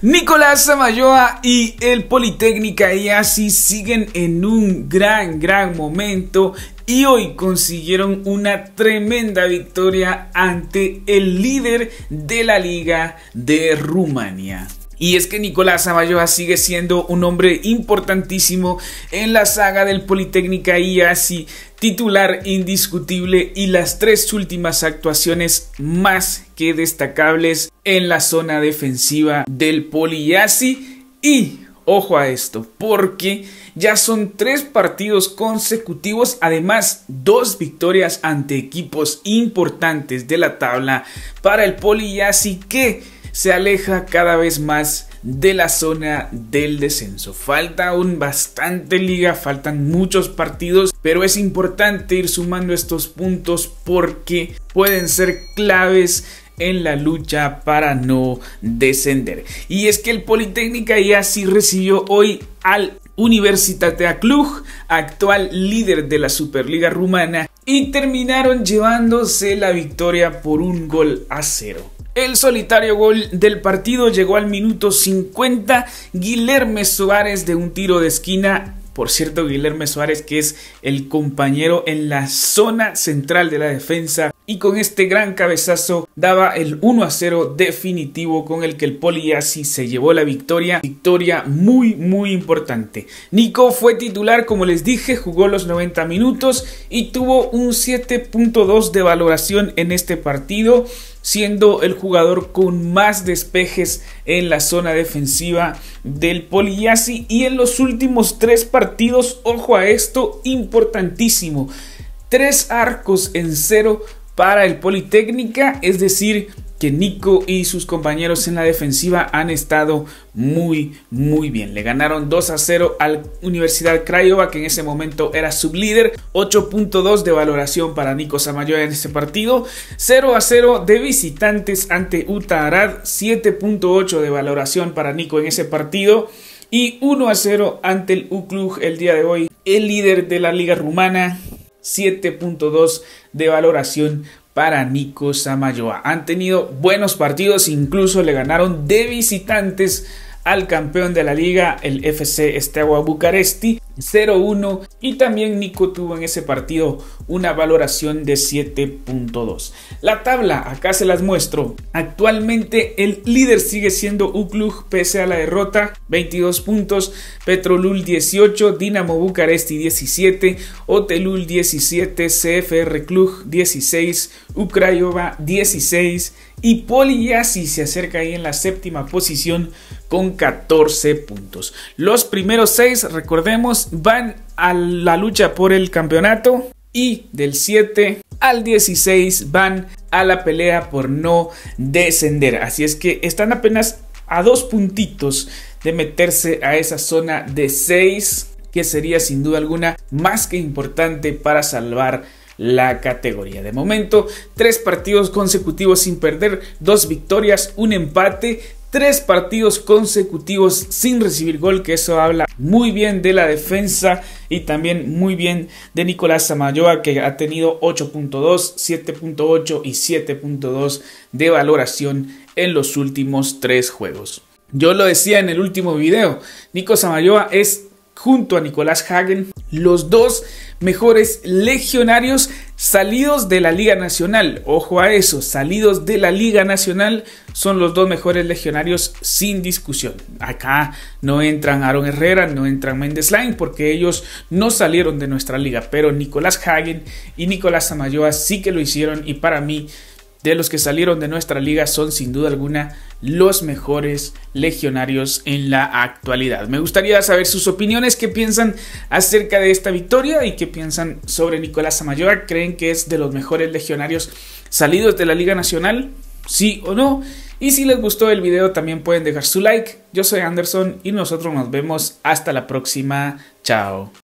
Nicolás Samayoa y el Politécnica Iasi siguen en un gran, gran momento y hoy consiguieron una tremenda victoria ante el líder de la liga de Rumania. Y es que Nicolás Samayoa sigue siendo un hombre importantísimo en la saga del Politécnica Iasi titular indiscutible y las tres últimas actuaciones más que destacables en la zona defensiva del Poliasi y ojo a esto porque ya son tres partidos consecutivos además dos victorias ante equipos importantes de la tabla para el Poliassi que se aleja cada vez más de la zona del descenso. Falta aún bastante liga, faltan muchos partidos, pero es importante ir sumando estos puntos porque pueden ser claves en la lucha para no descender. Y es que el Politécnica ya sí recibió hoy al Universitatea Cluj, actual líder de la Superliga rumana, y terminaron llevándose la victoria por un gol a cero. El solitario gol del partido llegó al minuto 50. Guilherme Suárez de un tiro de esquina por cierto, Guilherme Suárez, que es el compañero en la zona central de la defensa y con este gran cabezazo daba el 1 a 0 definitivo con el que el Poliasi se llevó la victoria, victoria muy muy importante. Nico fue titular como les dije, jugó los 90 minutos y tuvo un 7.2 de valoración en este partido, siendo el jugador con más despejes en la zona defensiva del Poliasi y en los últimos tres partidos, ojo a esto, importantísimo. Tres arcos en cero para el Politécnica, es decir, que Nico y sus compañeros en la defensiva han estado muy, muy bien. Le ganaron 2 a 0 al Universidad Craiova, que en ese momento era sublíder. 8.2 de valoración para Nico Samayoa en ese partido. 0 a 0 de visitantes ante Uta Arad. 7.8 de valoración para Nico en ese partido. Y 1 a 0 ante el Uclug el día de hoy. El líder de la liga rumana 7.2 de valoración para Nico Samayoa. Han tenido buenos partidos, incluso le ganaron de visitantes al campeón de la liga, el FC Steaua Bucaresti, 0-1 y también Nico tuvo en ese partido una valoración de 7.2. La tabla acá se las muestro. Actualmente el líder sigue siendo Uklug pese a la derrota, 22 puntos, Petrolul 18, Dinamo Bucaresti 17, Otelul 17, CFR Cluj 16, Ukrayova 16 y Poliasi se acerca ahí en la séptima posición con 14 puntos. Los primeros 6, recordemos, van a la lucha por el campeonato y del 7 al 16 van a la pelea por no descender. Así es que están apenas a dos puntitos de meterse a esa zona de 6 que sería sin duda alguna más que importante para salvar la categoría. De momento, tres partidos consecutivos sin perder, dos victorias, un empate, Tres partidos consecutivos sin recibir gol, que eso habla muy bien de la defensa y también muy bien de Nicolás Samayoa, que ha tenido 8.2, 7.8 y 7.2 de valoración en los últimos tres juegos. Yo lo decía en el último video, Nico Samayoa es junto a Nicolás Hagen, los dos mejores legionarios salidos de la Liga Nacional. Ojo a eso, salidos de la Liga Nacional son los dos mejores legionarios sin discusión. Acá no entran Aaron Herrera, no entran Mendes Line porque ellos no salieron de nuestra liga, pero Nicolás Hagen y Nicolás Samayoa sí que lo hicieron y para mí de los que salieron de nuestra liga son sin duda alguna los mejores legionarios en la actualidad. Me gustaría saber sus opiniones, qué piensan acerca de esta victoria y qué piensan sobre Nicolás Amayor. ¿Creen que es de los mejores legionarios salidos de la Liga Nacional? ¿Sí o no? Y si les gustó el video también pueden dejar su like. Yo soy Anderson y nosotros nos vemos hasta la próxima. Chao.